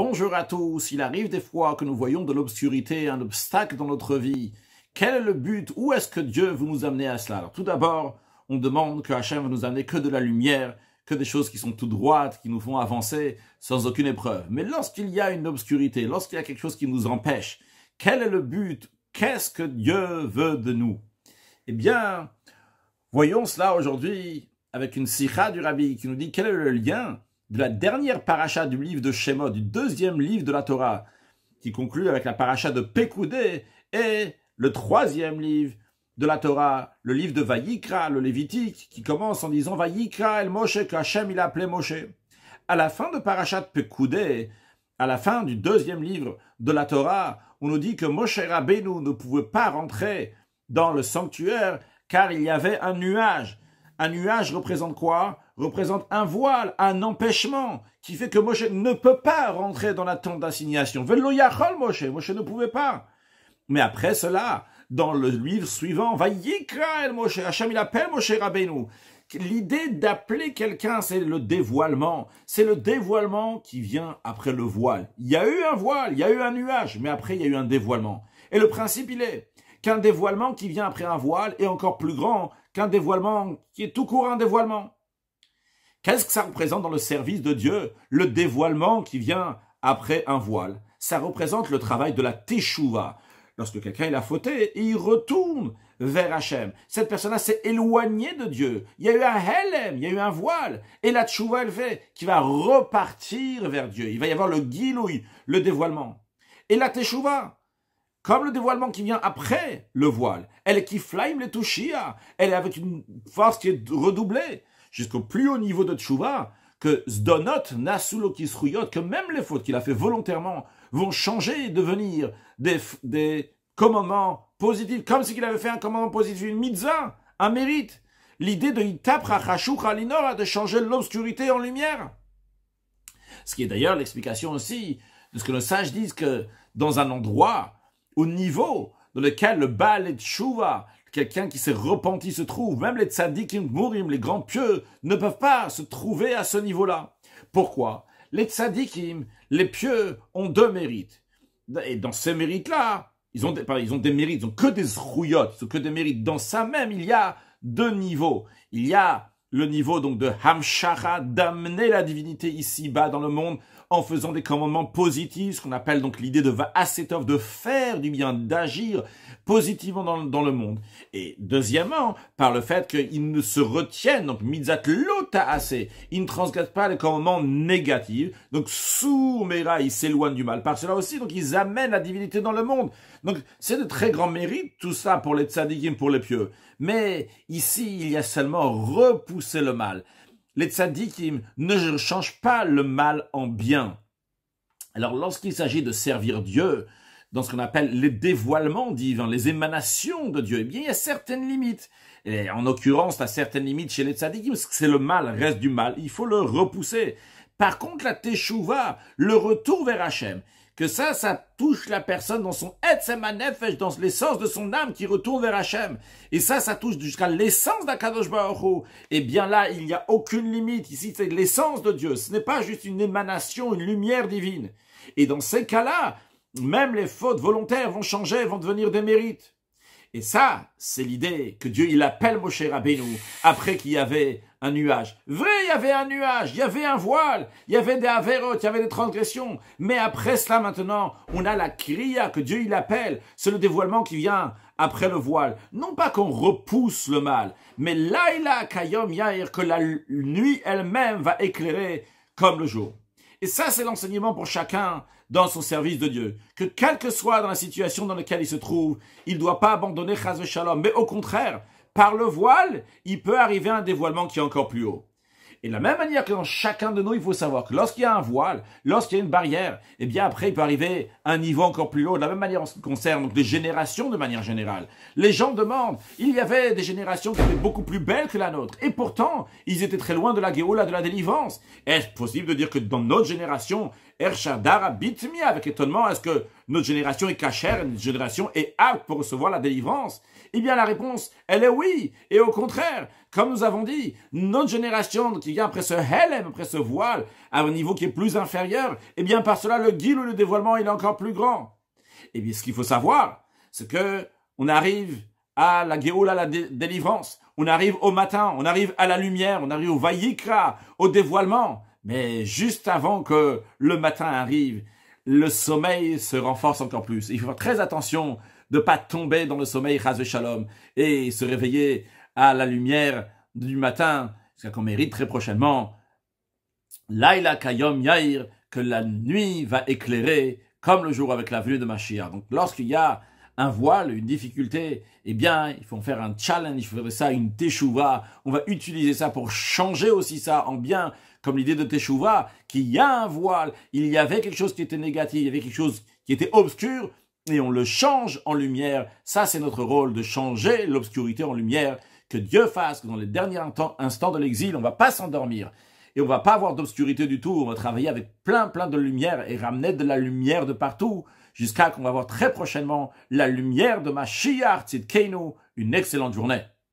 Bonjour à tous, il arrive des fois que nous voyons de l'obscurité, un obstacle dans notre vie. Quel est le but Où est-ce que Dieu veut nous amener à cela Alors tout d'abord, on demande que Hachem veut nous amener que de la lumière, que des choses qui sont tout droites, qui nous font avancer sans aucune épreuve. Mais lorsqu'il y a une obscurité, lorsqu'il y a quelque chose qui nous empêche, quel est le but Qu'est-ce que Dieu veut de nous Eh bien, voyons cela aujourd'hui avec une sikha du rabbi qui nous dit quel est le lien de la dernière paracha du livre de Shema, du deuxième livre de la Torah, qui conclut avec la paracha de Pekoudé, et le troisième livre de la Torah, le livre de Vayikra, le Lévitique, qui commence en disant Vayikra el Moshe, que il a appelé Moshe. À la fin de de Pekoudé, à la fin du deuxième livre de la Torah, on nous dit que Moshe Rabbeinu ne pouvait pas rentrer dans le sanctuaire car il y avait un nuage. Un nuage représente quoi représente un voile, un empêchement, qui fait que Moshe ne peut pas rentrer dans la tente d'assignation. Veloyachol Moshe, Moshe ne pouvait pas. Mais après cela, dans le livre suivant, va il appelle L'idée d'appeler quelqu'un, c'est le dévoilement. C'est le dévoilement qui vient après le voile. Il y a eu un voile, il y a eu un nuage, mais après il y a eu un dévoilement. Et le principe, il est qu'un dévoilement qui vient après un voile est encore plus grand qu'un dévoilement qui est tout court un dévoilement. Qu'est-ce que ça représente dans le service de Dieu Le dévoilement qui vient après un voile. Ça représente le travail de la teshuvah. Lorsque quelqu'un a fauté, il retourne vers Hachem. Cette personne-là s'est éloignée de Dieu. Il y a eu un helem, il y a eu un voile. Et la teshuvah, elle fait, qui va repartir vers Dieu. Il va y avoir le gilouï, le dévoilement. Et la teshuvah, comme le dévoilement qui vient après le voile, elle qui flame les tushia elle est avec une force qui est redoublée jusqu'au plus haut niveau de Tchouva, que Zdonot, Nasulo Kisruyot, que même les fautes qu'il a fait volontairement vont changer et devenir des, des commandements positifs, comme si qu'il avait fait un commandement positif, une mitzvah, un mérite. L'idée de Itapra a de changer l'obscurité en lumière. Ce qui est d'ailleurs l'explication aussi de ce que nos sages disent que dans un endroit, au niveau dans lequel le Baal et Tshuva quelqu'un qui s'est repenti se trouve. Même les tzadikim mourim, les grands pieux, ne peuvent pas se trouver à ce niveau-là. Pourquoi Les tzadikim, les pieux, ont deux mérites. Et dans ces mérites-là, ils ont, des, ils ont des mérites, ils ont que des rouillottes, que des mérites. Dans ça même, il y a deux niveaux. Il y a le niveau donc de Hamshara, d'amener la divinité ici-bas dans le monde en faisant des commandements positifs, ce qu'on appelle donc l'idée de Va'asetov, de faire du bien, d'agir positivement dans, dans, le monde. Et deuxièmement, par le fait qu'ils ne se retiennent, donc Mitzat assez, ils ne transgressent pas les commandements négatifs, donc Soumera, ils s'éloignent du mal. Par cela aussi, donc ils amènent la divinité dans le monde. Donc c'est de très grands mérites, tout ça, pour les tzadikim, pour les pieux. Mais ici, il y a seulement repoussé c'est le mal. Les tzadikim ne changent pas le mal en bien. Alors lorsqu'il s'agit de servir Dieu, dans ce qu'on appelle les dévoilements divins, les émanations de Dieu, eh bien, il y a certaines limites. Et en l'occurrence, à certaines limites chez les tzadikim, c'est le mal, reste du mal, il faut le repousser. Par contre, la teshuva, le retour vers Hachem, que ça, ça touche la personne dans son être, Etzemanefesh, dans l'essence de son âme qui retourne vers Hachem. Et ça, ça touche jusqu'à l'essence d'Akadosh Baruch Et eh bien là, il n'y a aucune limite. Ici, c'est l'essence de Dieu. Ce n'est pas juste une émanation, une lumière divine. Et dans ces cas-là, même les fautes volontaires vont changer, vont devenir des mérites. Et ça, c'est l'idée que Dieu, il appelle Moshe Rabbeinu après qu'il y avait un nuage. Vrai, il y avait un nuage, il y avait un voile, il y avait des avérotes, il y avait des transgressions. Mais après cela, maintenant, on a la kriya que Dieu, il appelle. C'est le dévoilement qui vient après le voile. Non pas qu'on repousse le mal, mais là, kayom yair, que la nuit elle-même va éclairer comme le jour. Et ça, c'est l'enseignement pour chacun dans son service de Dieu. Que quelle que soit dans la situation dans laquelle il se trouve, il ne doit pas abandonner Chaz Shalom. Mais au contraire, par le voile, il peut arriver à un dévoilement qui est encore plus haut. Et de la même manière que dans chacun de nous, il faut savoir que lorsqu'il y a un voile, lorsqu'il y a une barrière, eh bien après, il peut arriver un niveau encore plus haut. De la même manière en ce qui concerne des les générations de manière générale. Les gens demandent, il y avait des générations qui étaient beaucoup plus belles que la nôtre. Et pourtant, ils étaient très loin de la guéola de la délivrance. Est-ce possible de dire que dans notre génération, Ershadar Abitmi, avec étonnement, est-ce que notre génération est cachère, notre génération est apte pour recevoir la délivrance Eh bien, la réponse, elle est oui. Et au contraire, comme nous avons dit, notre génération qui vient après ce Helem, après ce voile, à un niveau qui est plus inférieur, eh bien, par cela, le guil ou le dévoilement, il est encore plus grand. Eh bien, ce qu'il faut savoir, c'est que on arrive à la à la délivrance. On arrive au matin, on arrive à la lumière, on arrive au Vayikra, au dévoilement. Mais juste avant que le matin arrive, le sommeil se renforce encore plus. Il faut faire très attention de ne pas tomber dans le sommeil rasé shalom et se réveiller à la lumière du matin, ce qu'on mérite très prochainement. Laila Kayom Yair, que la nuit va éclairer comme le jour avec la venue de Mashiach. Donc lorsqu'il y a un voile, une difficulté, eh bien, il faut en faire un challenge, il faut faire ça une teshuva. On va utiliser ça pour changer aussi ça en bien, comme l'idée de teshuva, qu'il y a un voile, il y avait quelque chose qui était négatif, il y avait quelque chose qui était obscur, et on le change en lumière. Ça, c'est notre rôle, de changer l'obscurité en lumière. Que Dieu fasse que dans les derniers instants de l'exil, on ne va pas s'endormir et on ne va pas avoir d'obscurité du tout. On va travailler avec plein plein de lumière et ramener de la lumière de partout jusqu'à qu'on va voir très prochainement la lumière de ma Keino. Une excellente journée.